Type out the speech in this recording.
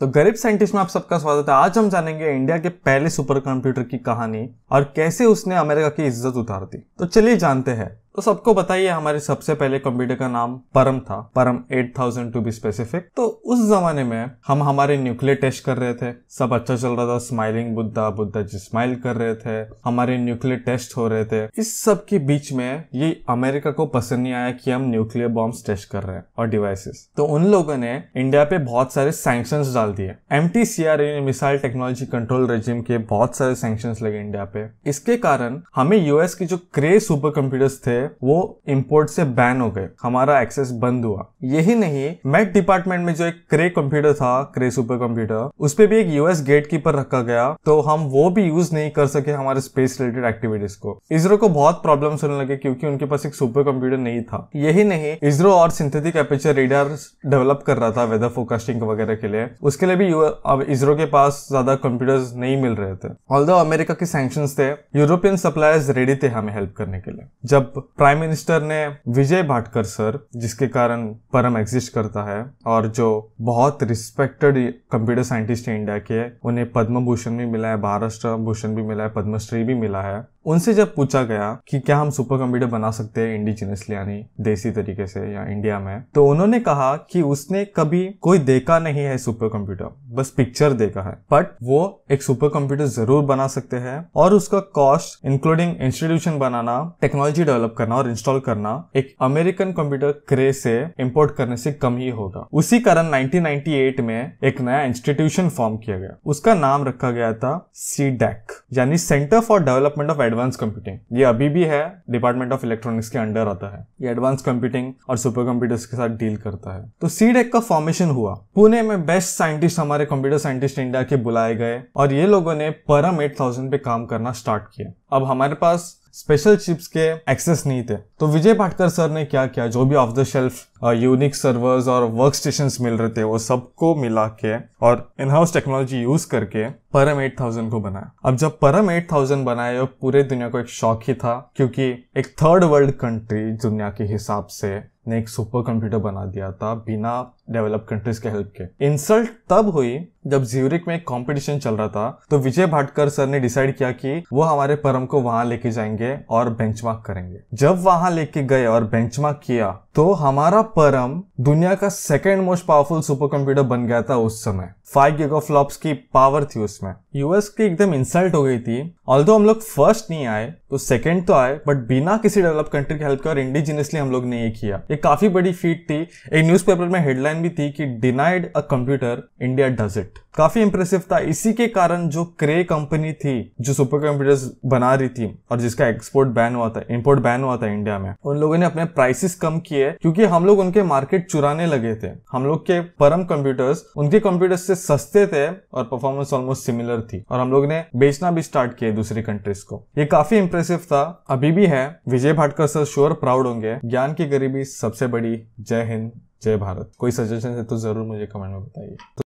तो गरीब साइंटिस्ट में आप सबका स्वागत है आज हम जानेंगे इंडिया के पहले सुपर कंप्यूटर की कहानी और कैसे उसने अमेरिका की इज्जत उतार दी तो चलिए जानते हैं तो सबको बताइए हमारे सबसे पहले कंप्यूटर का नाम परम था परम 8000 टू बी स्पेसिफिक तो उस जमाने में हम हमारे न्यूक्लियर टेस्ट कर रहे थे सब अच्छा चल रहा था स्माइलिंग बुद्धा बुद्धा जी स्माइल कर रहे थे हमारे न्यूक्लियर टेस्ट हो रहे थे इस सब के बीच में ये अमेरिका को पसंद नहीं आया कि हम न्यूक्लियर बॉम्ब टेस्ट कर रहे हैं और डिवाइसेस तो उन लोगों ने इंडिया पे बहुत सारे सैंक्शन डाल दिए M missile technology control regime के बहुत सारे सैंक्शन लगे इंडिया पे इसके कारण हमें यूएस के जो क्रे सुपर कंप्यूटर्स थे थे वो इम्पोर्ट से बैन हो गए हमारा एक्सेस बंद हुआ यही नहीं मेट डिपार्टमेंट में जो एक क्रे कंप्यूटर था क्रे सुपर कंप्यूटर उस पर भी एक यूएस गेट कीपर रखा गया तो हम वो भी यूज नहीं कर सके हमारे स्पेस रिलेटेड एक्टिविटीज को इसरो को बहुत प्रॉब्लम होने लगे क्योंकि उनके पास एक सुपर कंप्यूटर नहीं था यही नहीं इसरो और सिंथेटिक एपेचर रेडार डेवलप कर रहा था वेदर फोकास्टिंग वगैरह के लिए उसके लिए भी अब इसरो के पास ज्यादा कंप्यूटर्स नहीं मिल रहे थे ऑल अमेरिका के सैंक्शन थे यूरोपियन सप्लायर्स रेडी थे हमें हेल्प करने के लिए जब प्राइम मिनिस्टर ने विजय भाटकर सर जिसके कारण परम एग्जिस्ट करता है और जो बहुत रिस्पेक्टेड कंप्यूटर साइंटिस्ट है इंडिया के उन्हें पद्म भूषण भी मिला है महाराष्ट्र भूषण भी मिला है पद्मश्री भी मिला है उनसे जब पूछा गया कि क्या हम सुपर कंप्यूटर बना सकते हैं इंडिजिनसली यानी देसी तरीके से या इंडिया में तो उन्होंने कहा कि उसने कभी कोई देखा नहीं है सुपर कंप्यूटर बस पिक्चर देखा है बट वो एक सुपर कंप्यूटर जरूर बना सकते हैं और उसका कॉस्ट इंक्लूडिंग इंस्टीट्यूशन बनाना टेक्नोलॉजी डेवलप करना और इंस्टॉल करना एक अमेरिकन कंप्यूटर क्रे से इम्पोर्ट करने से कम ही होगा उसी कारण नाइनटीन में एक नया इंस्टीट्यूशन फॉर्म किया गया उसका नाम रखा गया था सी यानी centre for development of advance computing ये अभी भी है डिपार्टमेंट ऑफ इलेक्ट्रॉनिक्स के अंडर आता है ये एडवांस कंप्यूटिंग और सुपर कंप्यूटर्स के साथ डील करता है तो सीडेक e का फॉर्मेशन हुआ पुणे में बेस्ट साइंटिस्ट हमारे कंप्यूटर साइंटिस्ट इंडिया के बुलाए गए और ये लोगों ने परम एट थाउजेंड पे काम करना स्टार्ट किया अब हमारे पास स्पेशल चिप्स के एक्सेस नहीं थे तो विजय पाटकर सर ने क्या किया जो भी off the shelf unique servers और वर्क स्टेशन मिल रहे थे वो सबको मिला के और इनहाउस टेक्नोलॉजी यूज करके परम 8000 को बनाया अब जब परम 8000 बनाया पूरे दुनिया को एक शौक ही था क्योंकि एक थर्ड वर्ल्ड कंट्री दुनिया के हिसाब से ने एक सुपर कंप्यूटर बना दिया था बिना डेवलप कंट्रीज के हेल्प के इंसल्ट तब हुई जब ज्यूरिक में एक कंपटीशन चल रहा था तो विजय भाटकर सर ने डिसाइड किया कि वो हमारे परम को वहां लेके जाएंगे और बेंचमार्क करेंगे जब वहां लेके गए और बेंचमार्क किया तो हमारा परम दुनिया का second most powerful super computer बन गया था उस समय फाइव ऑफ फ्लॉप्स की पावर थी उसमें यूएस की एकदम इंसल्ट हो गई थी ऑल हम लोग फर्स्ट नहीं आए तो सेकेंड तो आए बट बिना किसी डेवलप कंट्री की हेल्प के और इंडिजिनियसली हम लोग ने ये किया ये काफी बड़ी फीट थी एक न्यूज में हेडलाइन हेडलाइन भी थी कि denied a computer India does it काफी इंप्रेसिव था इसी के कारण जो क्रे कंपनी थी जो सुपर कंप्यूटर्स बना रही थी और जिसका एक्सपोर्ट बैन हुआ था इंपोर्ट बैन हुआ था इंडिया में उन लोगों ने अपने प्राइसेस कम किए क्योंकि हम लोग उनके मार्केट चुराने लगे थे हम लोग के परम कंप्यूटर्स उनके कंप्यूटर्स से सस्ते थे और परफॉर्मेंस ऑलमोस्ट सिमिलर थी और हम लोग ने बेचना भी स्टार्ट किया दूसरी कंट्रीज को ये काफी इंप्रेसिव था अभी भी है Vijay Bhatkar sir sure proud होंगे ज्ञान की गरीबी सबसे बड़ी जय हिंद जय भारत कोई सजेशन है तो ज़रूर मुझे कमेंट में बताइए